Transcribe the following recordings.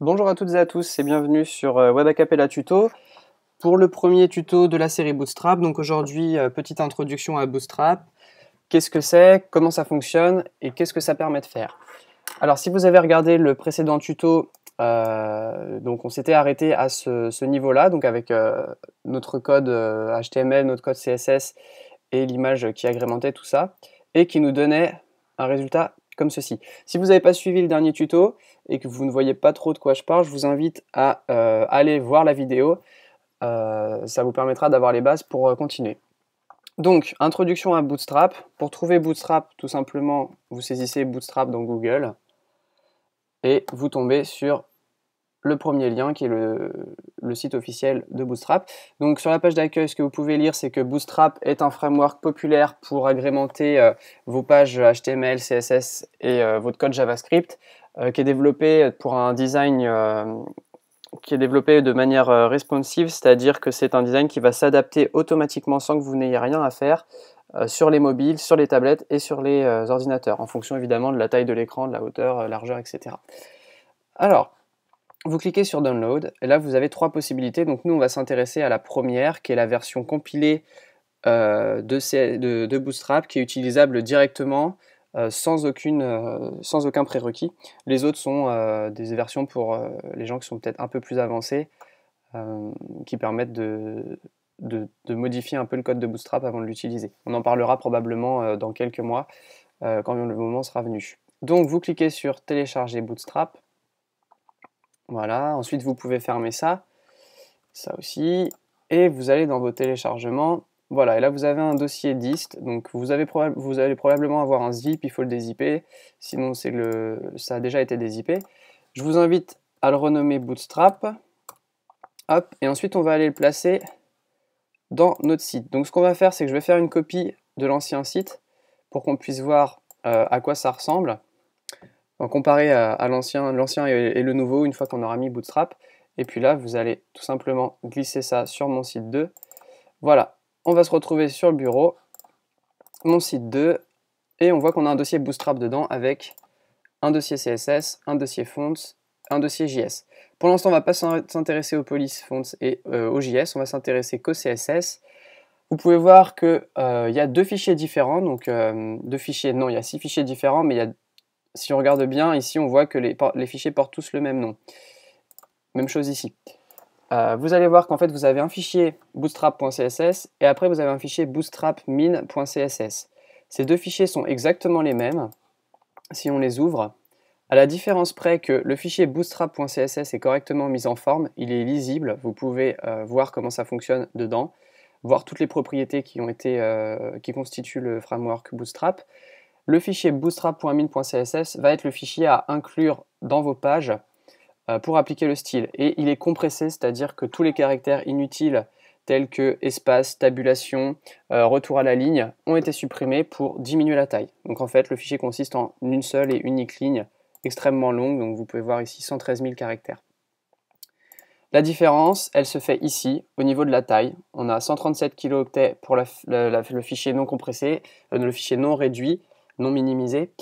Bonjour à toutes et à tous et bienvenue sur euh, Web la Tuto pour le premier tuto de la série Bootstrap. Donc aujourd'hui, euh, petite introduction à Bootstrap. Qu'est-ce que c'est, comment ça fonctionne et qu'est-ce que ça permet de faire Alors si vous avez regardé le précédent tuto, euh, donc on s'était arrêté à ce, niveau-là, donc avec notre code HTML, notre code CSS et l'image qui agrémentait tout ça et qui nous donnait un résultat comme ceci. Si vous n'avez pas suivi le dernier tuto et que vous ne voyez pas trop de quoi je parle, je vous invite à euh, aller voir la vidéo. Euh, ça vous permettra d'avoir les bases pour euh, continuer. Donc, introduction à Bootstrap. Pour trouver Bootstrap, tout simplement, vous saisissez Bootstrap dans Google et vous tombez sur le premier lien qui est le, site officiel de Bootstrap. Donc sur la page d'accueil, ce que vous pouvez lire, c'est que Bootstrap est un framework populaire pour agrémenter euh, vos pages HTML, CSS et euh, votre code JavaScript, euh, qui est développé pour un design qui est développé de manière responsive, c'est-à-dire que c'est un design qui va s'adapter automatiquement sans que vous n'ayez rien à faire sur les mobiles, sur les tablettes et sur les ordinateurs, en fonction évidemment de la taille de l'écran, de la hauteur, largeur, etc. Alors, vous cliquez sur Download, et là vous avez trois possibilités. Donc nous on va s'intéresser à la première, qui est la version compilée euh, de, Bootstrap, qui est utilisable directement euh, sans, aucune, euh, sans aucun prérequis. Les autres sont des versions pour les gens qui sont peut-être un peu plus avancés, qui permettent de, modifier un peu le code de Bootstrap avant de l'utiliser. On en parlera probablement dans quelques mois, quand le moment sera venu. Donc vous cliquez sur télécharger Bootstrap. Voilà, ensuite vous pouvez fermer ça, ça aussi, et vous allez dans vos téléchargements. Voilà, et là vous avez un dossier dist, donc vous, allez probablement avoir un zip, il faut le dézipper, sinon le, ça a déjà été dézippé. Je vous invite à le renommer Bootstrap, hop, et ensuite on va aller le placer dans notre site. Donc ce qu'on va faire, c'est que je vais faire une copie de l'ancien site pour qu'on puisse voir euh, à quoi ça ressemble. On comparé à, l'ancien, l'ancien et, le nouveau une fois qu'on aura mis Bootstrap. Et puis là, vous allez tout simplement glisser ça sur mon site 2. Voilà, on va se retrouver sur le bureau, mon site 2, et on voit qu'on a un dossier Bootstrap dedans avec un dossier CSS, un dossier fonts, un dossier JS. Pour l'instant, on ne va pas s'intéresser aux polices fonts et euh, au JS, on va s'intéresser qu'au CSS. Vous pouvez voir qu'il euh, il y a deux fichiers différents, donc euh, deux fichiers, non, il y a six fichiers différents, mais il y a si on regarde bien, ici, on voit que les, fichiers portent tous le même nom. Même chose ici. Euh, vous allez voir qu'en fait, vous avez un fichier bootstrap.css et après, vous avez un fichier bootstrap.min.css. Ces deux fichiers sont exactement les mêmes si on les ouvre, à la différence près que le fichier bootstrap.css est correctement mis en forme, il est lisible, vous pouvez euh, voir comment ça fonctionne dedans, voir toutes les propriétés qui, ont été, euh, qui constituent le framework bootstrap. Le fichier bootstrap.min.css va être le fichier à inclure dans vos pages euh, pour appliquer le style. Et il est compressé, c'est-à-dire que tous les caractères inutiles tels que espace, tabulation, euh, retour à la ligne, ont été supprimés pour diminuer la taille. Donc en fait, le fichier consiste en une seule et unique ligne extrêmement longue, donc vous pouvez voir ici 113 000 caractères. La différence, elle se fait ici, au niveau de la taille. On a 137 kilooctets pour le fichier non compressé, euh, le fichier non réduit, non minimisé.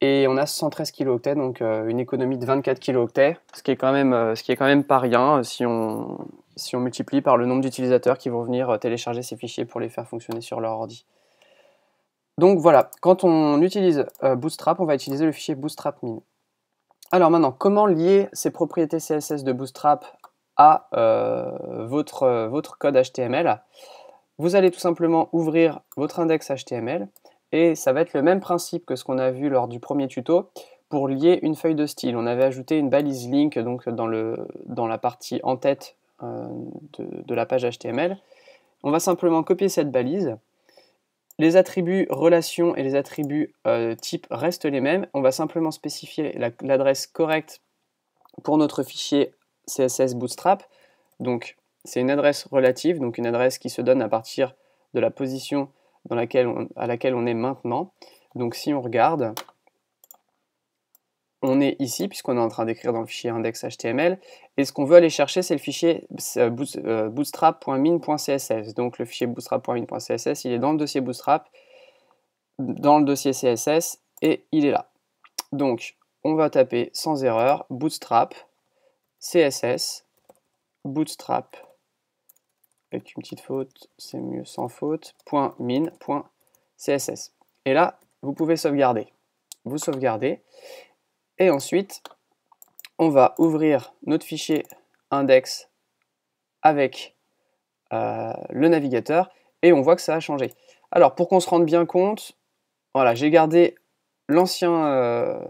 Et on a 113 kilooctets, donc euh, une économie de 24 kilooctets, ce qui est quand même, euh, ce qui est quand même pas rien euh, si on, si on multiplie par le nombre d'utilisateurs qui vont venir télécharger ces fichiers pour les faire fonctionner sur leur ordi. Donc voilà, quand on utilise Bootstrap, on va utiliser le fichier Bootstrap min Alors maintenant, comment lier ces propriétés CSS de Bootstrap à votre, votre code HTML Vous allez tout simplement ouvrir votre index HTML. Et ça va être le même principe que ce qu'on a vu lors du premier tuto pour lier une feuille de style. On avait ajouté une balise link donc dans, la partie en tête euh, de, la page HTML. On va simplement copier cette balise. Les attributs relation et les attributs euh, type restent les mêmes. On va simplement spécifier l'adresse correcte pour notre fichier CSS Bootstrap. Donc c'est une adresse relative, donc une adresse qui se donne à partir de la position dans laquelle on, à laquelle on est maintenant. Donc si on regarde, on est ici puisqu'on est en train d'écrire dans le fichier index.html et ce qu'on veut aller chercher c'est le fichier euh, euh, bootstrap.min.css. Donc le fichier bootstrap.min.css il est dans le dossier bootstrap, dans le dossier CSS et il est là. Donc on va taper sans erreur bootstrap CSS bootstrap avec une petite faute, c'est mieux sans faute, point Et là, vous pouvez sauvegarder. Vous sauvegardez. Et ensuite, on va ouvrir notre fichier index avec euh, le navigateur et on voit que ça a changé. Alors, pour qu'on se rende bien compte, voilà, j'ai gardé l'ancien euh,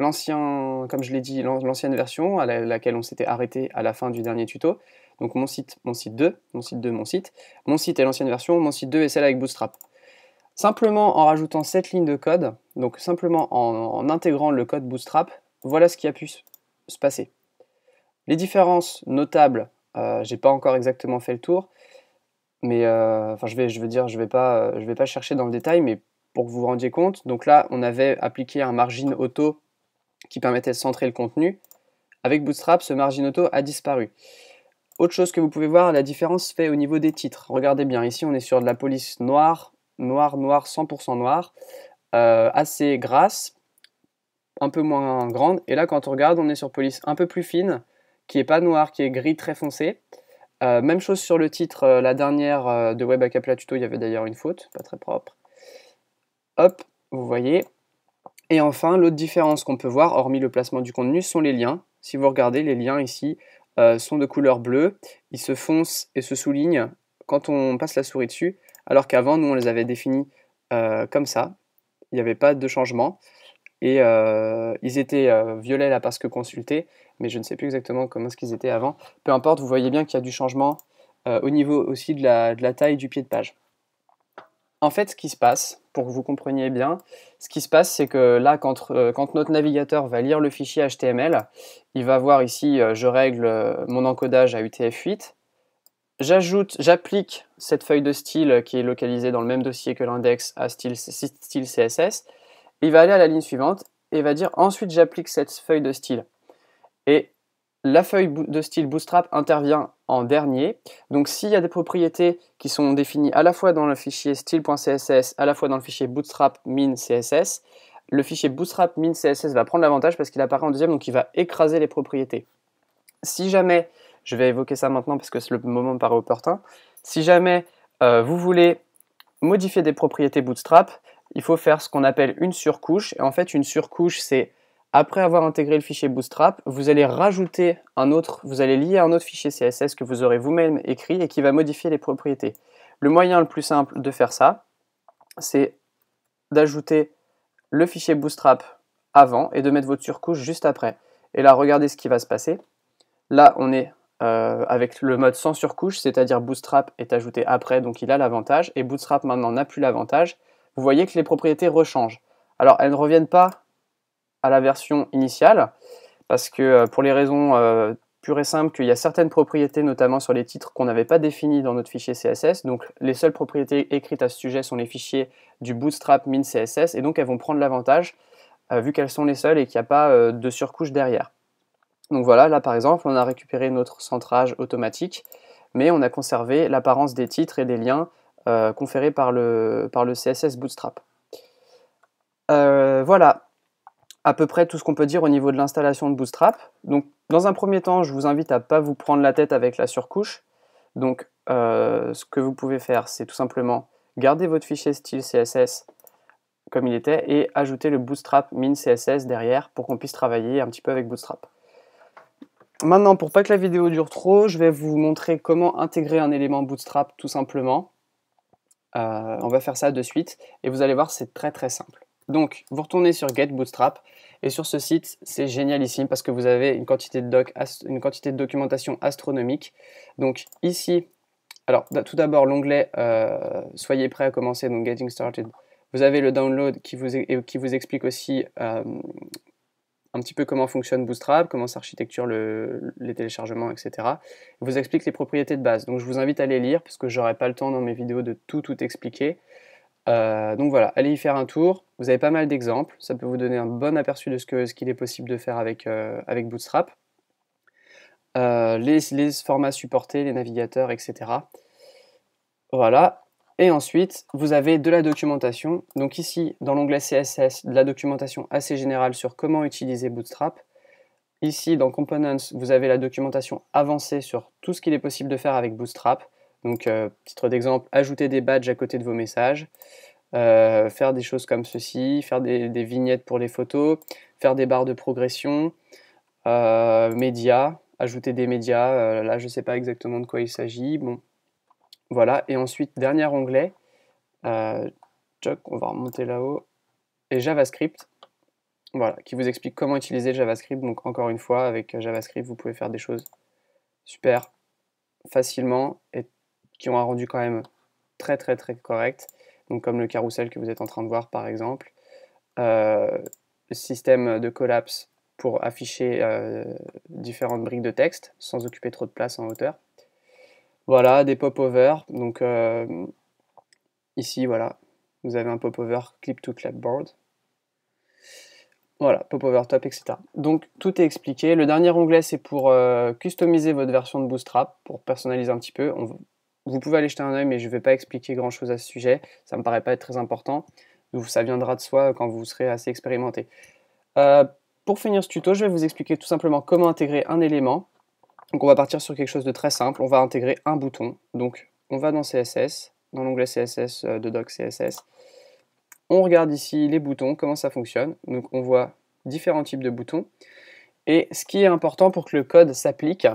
l'ancien, comme je l'ai dit, l'ancienne version à laquelle on s'était arrêté à la fin du dernier tuto. Donc mon site, mon site 2, mon site 2, mon site. Mon site est l'ancienne version, mon site 2 est celle avec Bootstrap. Simplement en rajoutant cette ligne de code, donc simplement en, intégrant le code Bootstrap, voilà ce qui a pu se passer. Les différences notables, je euh, j'ai pas encore exactement fait le tour, mais euh, enfin je vais, je veux dire, je vais je vais pas chercher dans le détail, mais pour que vous vous rendiez compte, donc là on avait appliqué un margin auto qui permettait de centrer le contenu. Avec Bootstrap, ce margin auto a disparu. Autre chose que vous pouvez voir, la différence fait au niveau des titres. Regardez bien, ici on est sur de la police noire, noire, noire, 100% noire, euh, assez grasse, un peu moins grande. Et là, quand on regarde, on est sur police un peu plus fine, qui est pas noire, qui est gris très foncé. Euh, même chose sur le titre, euh, la dernière de Web Tuto, il y avait d'ailleurs une faute, pas très propre. Hop, vous voyez, et enfin, l'autre différence qu'on peut voir, hormis le placement du contenu, sont les liens. Si vous regardez, les liens ici euh, sont de couleur bleue. Ils se foncent et se soulignent quand on passe la souris dessus, alors qu'avant, nous, on les avait définis euh, comme ça. Il n'y avait pas de changement. Et euh, ils étaient violets là parce que consultés, mais je ne sais plus exactement comment ce qu'ils étaient avant. Peu importe, vous voyez bien qu'il y a du changement au niveau aussi de la taille du pied de page. En fait, ce qui se passe, pour que vous compreniez bien, ce qui se passe, c'est que là, quand, euh, notre navigateur va lire le fichier HTML, il va voir ici, euh, je règle euh, mon encodage à UTF-8, j'ajoute, j'applique cette feuille de style qui est localisée dans le même dossier que l'index à style, CSS, il va aller à la ligne suivante et va dire ensuite j'applique cette feuille de style. Et la feuille de style Bootstrap intervient en dernier. Donc s'il y a des propriétés qui sont définies à la fois dans le fichier style.css, à la fois dans le fichier Bootstrap le fichier Bootstrap va prendre l'avantage parce qu'il apparaît en deuxième, donc il va écraser les propriétés. Si jamais, je vais évoquer ça maintenant parce que le moment me paraît opportun, si jamais euh, vous voulez modifier des propriétés Bootstrap, il faut faire ce qu'on appelle une surcouche. Et en fait, une surcouche, c'est après avoir intégré le fichier Bootstrap, vous allez rajouter un autre, vous allez lier un autre fichier CSS que vous aurez vous-même écrit et qui va modifier les propriétés. Le moyen le plus simple de faire ça, c'est d'ajouter le fichier Bootstrap avant et de mettre votre surcouche juste après. Et là, regardez ce qui va se passer. Là, on est euh, avec le mode sans surcouche, c'est-à-dire Bootstrap est ajouté après, donc il a l'avantage, et Bootstrap maintenant n'a plus l'avantage. Vous voyez que les propriétés rechangent. Alors, elles ne reviennent pas à la version initiale, parce que euh, pour les raisons euh, pures pure et simples qu'il y a certaines propriétés, notamment sur les titres, qu'on n'avait pas définies dans notre fichier CSS. Donc les seules propriétés écrites à ce sujet sont les fichiers du Bootstrap min CSS, et donc elles vont prendre l'avantage, euh, vu qu'elles sont les seules et qu'il n'y a pas de surcouche derrière. Donc voilà, là par exemple, on a récupéré notre centrage automatique, mais on a conservé l'apparence des titres et des liens conférés par le, par le CSS Bootstrap. voilà, à peu près tout ce qu'on peut dire au niveau de l'installation de Bootstrap. Donc, dans un premier temps, je vous invite à ne pas vous prendre la tête avec la surcouche. Donc, euh, ce que vous pouvez faire, c'est tout simplement garder votre fichier style CSS comme il était et ajouter le Bootstrap min CSS derrière pour qu'on puisse travailler un petit peu avec Bootstrap. Maintenant, pour pas que la vidéo dure trop, je vais vous montrer comment intégrer un élément Bootstrap tout simplement. Euh, on va faire ça de suite et vous allez voir, c'est très très simple. Donc, vous retournez sur GetBootstrap Et sur ce site, c'est génialissime parce que vous avez une quantité de, une quantité de documentation astronomique. Donc ici, alors tout d'abord l'onglet euh, Soyez prêt à commencer, donc Getting Started. Vous avez le download qui vous, explique aussi euh, un petit peu comment fonctionne Bootstrap, comment s'architecture les téléchargements, etc. Il vous explique les propriétés de base. Donc je vous invite à les lire parce que n'aurai pas le temps dans mes vidéos de tout tout expliquer. Euh, donc voilà, allez y faire un tour. Vous avez pas mal d'exemples. Ça peut vous donner un bon aperçu de ce qu'il ce qu'il est possible de faire avec, euh, Bootstrap. Euh, les, les, formats supportés, les navigateurs, etc. Voilà. Et ensuite, vous avez de la documentation. Donc ici, dans l'onglet CSS, de la documentation assez générale sur comment utiliser Bootstrap. Ici, dans Components, vous avez la documentation avancée sur tout ce qu'il est possible de faire avec Bootstrap. Donc, euh, titre d'exemple, ajouter des badges à côté de vos messages, euh, faire des choses comme ceci, faire des, vignettes pour les photos, faire des barres de progression, euh, médias, ajouter des médias. là, je ne sais pas exactement de quoi il s'agit. Bon, voilà. Et ensuite, dernier onglet, on va remonter là-haut, et JavaScript, voilà, qui vous explique comment utiliser JavaScript. Donc, encore une fois, avec JavaScript, vous pouvez faire des choses super facilement et qui ont un rendu quand même très très très correct, donc comme le carrousel que vous êtes en train de voir par exemple, le euh, système de collapse pour afficher euh, différentes briques de texte sans occuper trop de place en hauteur. Voilà, des pop overs donc euh, ici voilà, vous avez un pop-over clip to clipboard Voilà, pop-over top, etc. Donc tout est expliqué. Le dernier onglet, c'est pour customiser votre version de Bootstrap, pour personnaliser un petit peu vous pouvez aller jeter un oeil, mais je ne vais pas expliquer grand-chose à ce sujet. Ça ne me paraît pas être très important. Ça viendra de soi euh, quand vous serez assez expérimenté. Euh, pour finir ce tuto, je vais vous expliquer tout simplement comment intégrer un élément. Donc on va partir sur quelque chose de très simple. On va intégrer un bouton. Donc on va dans CSS, dans l'onglet CSS euh, de doc CSS. On regarde ici les boutons, comment ça fonctionne. Donc on voit différents types de boutons. Et ce qui est important pour que le code s'applique,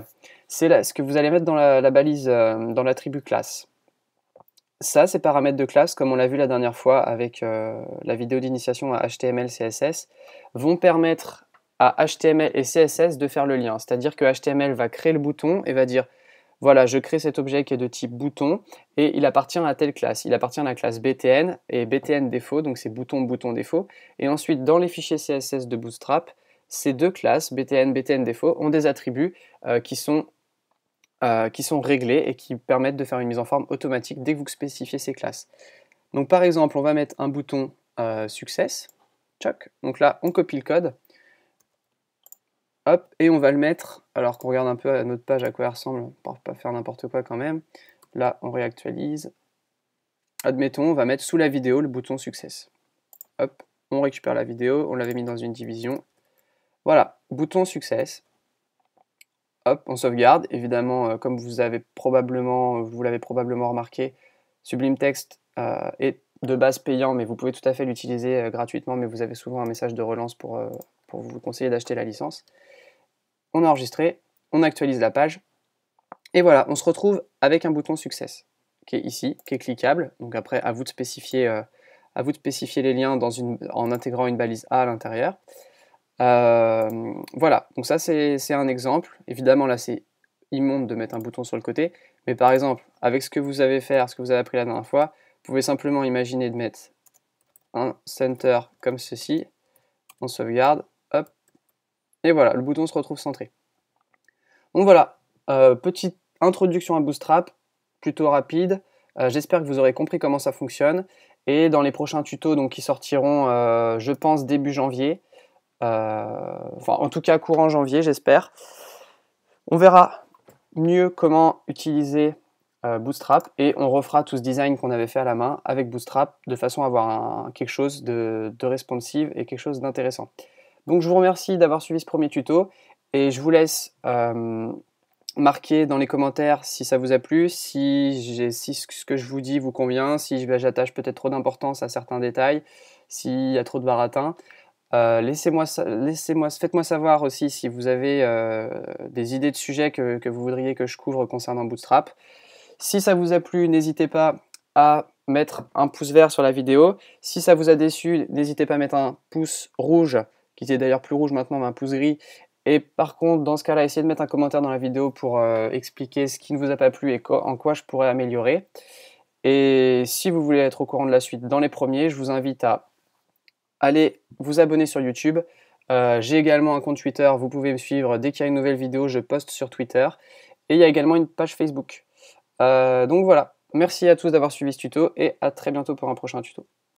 c'est ce que vous allez mettre dans la, balise, euh, dans l'attribut classe. Ça, ces paramètres de classe, comme on l'a vu la dernière fois avec euh, la vidéo d'initiation à HTML, CSS, vont permettre à HTML et CSS de faire le lien. C'est-à-dire que HTML va créer le bouton et va dire voilà, je crée cet objet qui est de type bouton et il appartient à telle classe. Il appartient à la classe BTN et BTN défaut, donc c'est bouton, bouton défaut. Et ensuite, dans les fichiers CSS de Bootstrap, ces deux classes, BTN, BTN défaut, ont des attributs euh, qui sont euh, qui sont réglés et qui permettent de faire une mise en forme automatique dès que vous spécifiez ces classes. Donc par exemple, on va mettre un bouton euh, success. Donc là, on copie le code. Hop, et on va le mettre, alors qu'on regarde un peu à notre page à quoi elle ressemble, pour pas faire n'importe quoi quand même. Là, on réactualise. Admettons, on va mettre sous la vidéo le bouton success. Hop, on récupère la vidéo, on l'avait mis dans une division. Voilà, bouton success hop, on sauvegarde. Évidemment, euh, comme vous avez probablement, euh, vous l'avez probablement remarqué, Sublime Text euh, est de base payant, mais vous pouvez tout à fait l'utiliser gratuitement, mais vous avez souvent un message de relance pour, vous conseiller d'acheter la licence. On a enregistré, on actualise la page, et voilà, on se retrouve avec un bouton Success, qui est ici, qui est cliquable. Donc après, à vous de spécifier, de spécifier les liens dans une, en intégrant une balise A à l'intérieur. Euh, voilà, donc ça c'est un exemple. Évidemment là c'est immonde de mettre un bouton sur le côté, mais par exemple avec ce que vous avez fait, ce que vous avez appris la dernière fois, vous pouvez simplement imaginer de mettre un center comme ceci, on sauvegarde, hop, et voilà, le bouton se retrouve centré. Donc voilà, euh, petite introduction à Bootstrap, plutôt rapide. Euh, j'espère que vous aurez compris comment ça fonctionne. Et dans les prochains tutos donc, qui sortiront, je pense, début janvier, euh, enfin, en tout cas courant janvier, j'espère. On verra mieux comment utiliser euh, Bootstrap et on refera tout ce design qu'on avait fait à la main avec Bootstrap de façon à avoir quelque chose de, responsive et quelque chose d'intéressant. Donc je vous remercie d'avoir suivi ce premier tuto et je vous laisse euh, marquer dans les commentaires si ça vous a plu, si, ce que je vous dis vous convient, si j'attache peut-être trop d'importance à certains détails, s'il y a trop de baratin. Euh, laissez-moi, laissez-moi, faites-moi savoir aussi si vous avez euh, des idées de sujets que, vous voudriez que je couvre concernant Bootstrap. Si ça vous a plu, n'hésitez pas à mettre un pouce vert sur la vidéo. Si ça vous a déçu, n'hésitez pas à mettre un pouce rouge, qui était d'ailleurs plus rouge maintenant, mais un pouce gris. Et par contre, dans ce cas-là, essayez de mettre un commentaire dans la vidéo pour euh, expliquer ce qui ne vous a pas plu et en quoi je pourrais améliorer. Et si vous voulez être au courant de la suite dans les premiers, je vous invite à allez vous abonner sur YouTube. Euh, j'ai également un compte Twitter, vous pouvez me suivre dès qu'il y a une nouvelle vidéo, je poste sur Twitter. Et il y a également une page Facebook. Euh, donc voilà, merci à tous d'avoir suivi ce tuto et à très bientôt pour un prochain tuto.